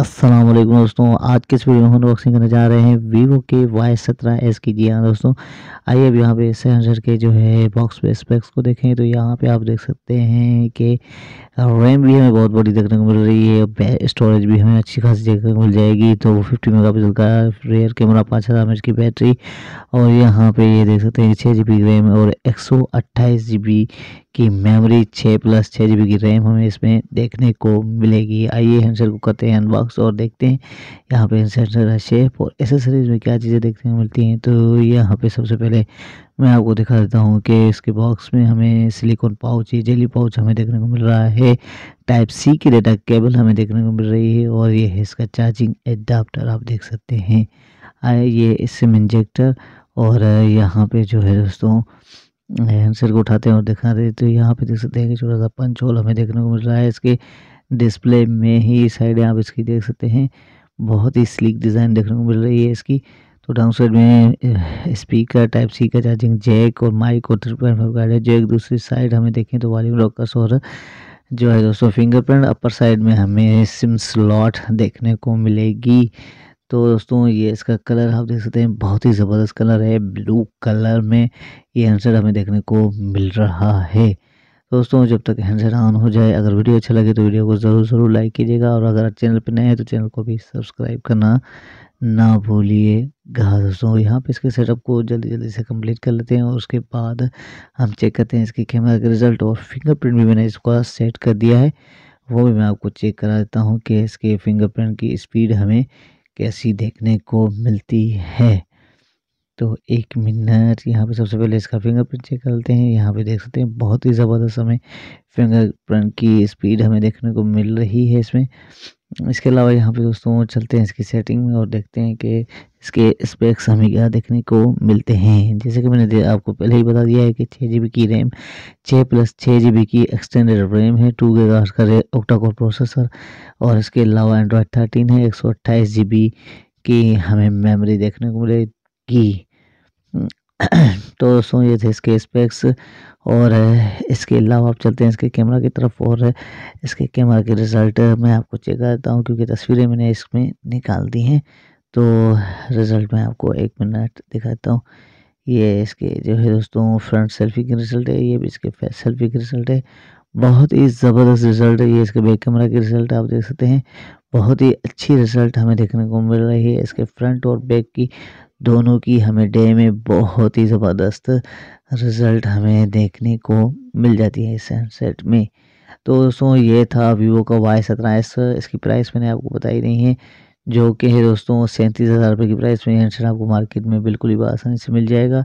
अस्सलाम वालेकुम दोस्तों आज के इस वीडियो में अनबॉक्सिंग करने जा रहे हैं वीवो के वाई सत्रह एस की जी हाँ दोस्तों आइए अब यहाँ पे सेंसर के जो है बॉक्स पे स्पेक्स को देखें तो यहाँ पे आप देख सकते हैं कि रैम भी हमें बहुत बड़ी देखने को मिल रही है स्टोरेज भी हमें अच्छी खासी देखने को मिल जाएगी तो फिफ्टी मेगा का रेयर कैमरा पाँच हज़ार एम की बैटरी और यहाँ पर ये देख सकते हैं छः जी रैम और एक सौ की मेमोरी छः प्लस छः जी की रैम हमें इसमें देखने को मिलेगी आइए हम सर को करते हैं अनबॉक्स और देखते हैं यहाँ पे सेंसर है शेप और एसेसरीज में क्या चीज़ें देखने को मिलती हैं तो यहाँ पे सबसे पहले मैं आपको दिखा देता हूँ कि इसके बॉक्स में हमें सिलिकॉन पाउच ये जेली पाउच हमें देखने को मिल रहा है टाइप सी की डेटा केबल हमें देखने को मिल रही है और ये है इसका चार्जिंग एडाप्टर आप देख सकते हैं ये सिम इंजेक्टर और यहाँ पे जो है दोस्तों हैंडसेट को उठाते हैं और दिखा रहे तो यहाँ पे देख सकते हैं कि छोटा सा पंच होल हमें देखने को मिल रहा है इसके डिस्प्ले में ही साइड आप इसकी देख सकते हैं बहुत ही स्लीक डिज़ाइन देखने को मिल रही है इसकी तो डाउन साइड में स्पीकर टाइप सी का चार्जिंग जैक और माइक और ट्रिपल फाइव जैक दूसरी साइड हमें देखें तो वॉल्यूम लॉकर्स और जो है दोस्तों फिंगरप्रिंट अपर साइड में हमें सिम स्लॉट देखने को मिलेगी तो दोस्तों ये इसका कलर आप देख सकते हैं बहुत ही ज़बरदस्त कलर है ब्लू कलर में ये हैंडसेट हमें देखने को मिल रहा है तो दोस्तों जब तक हैंडसेट ऑन हो जाए अगर वीडियो अच्छा लगे तो वीडियो को ज़रूर ज़रूर लाइक कीजिएगा और अगर चैनल पर नए हैं तो चैनल को भी सब्सक्राइब करना ना भूलिएगा हाँ दोस्तों यहाँ पे इसके सेटअप को जल्दी जल्दी से कंप्लीट कर लेते हैं और उसके बाद हम चेक करते हैं इसके कैमरा के रिज़ल्ट और फिंगरप्रिंट भी मैंने इसको सेट कर दिया है वो भी मैं आपको चेक करा देता हूँ कि इसके फिंगरप्रिंट की स्पीड हमें कैसी देखने को मिलती है। तो एक मिनट यहाँ पे सबसे पहले इसका फिंगरप्रिंट चेक करते हैं यहाँ पे देख सकते हैं बहुत ही ज़बरदस्त हमें फिंगरप्रिंट की स्पीड हमें देखने को मिल रही है इसमें इसके अलावा यहाँ पे दोस्तों चलते हैं इसकी सेटिंग में और देखते हैं कि इसके स्पेक्स हमें क्या देखने को मिलते हैं जैसे कि मैंने आपको पहले ही बता दिया है कि छः जी की रैम छः प्लस छः जी की एक्सटेंडेड रैम है टू गे का ओक्टा कोर प्रोसेसर और इसके अलावा एंड्रॉयड थर्टीन है एक सौ अट्ठाईस जी की हमें मेमोरी देखने को मिलेगी तो सो ये थे इसके स्पेक्स और इसके अलावा आप चलते हैं इसके कैमरा की तरफ और इसके कैमरा के रिज़ल्ट मैं आपको चेक करता हूँ क्योंकि तस्वीरें मैंने इसमें निकाल दी हैं तो रिज़ल्ट मैं आपको एक मिनट दिखाता हूँ ये इसके जो है दोस्तों फ्रंट सेल्फी के रिज़ल्ट है ये भी इसके सेल्फी के रिज़ल्ट है बहुत ही ज़बरदस्त रिज़ल्ट है ये इसके बैक कैमरा के रिज़ल्ट आप देख सकते हैं बहुत ही अच्छी रिज़ल्ट हमें देखने को मिल रही है इसके फ्रंट और बैक की दोनों की हमें डे में बहुत ही ज़बरदस्त रिज़ल्ट हमें देखने को मिल जाती है सनसेट में तो दोस्तों ये था वीवो का वाई सत्रह एस इसकी प्राइस मैंने आपको बताई नहीं है जो कि है दोस्तों सैंतीस हज़ार रुपये की प्राइस में हैंडसेट आपको मार्केट में बिल्कुल ही आसानी से मिल जाएगा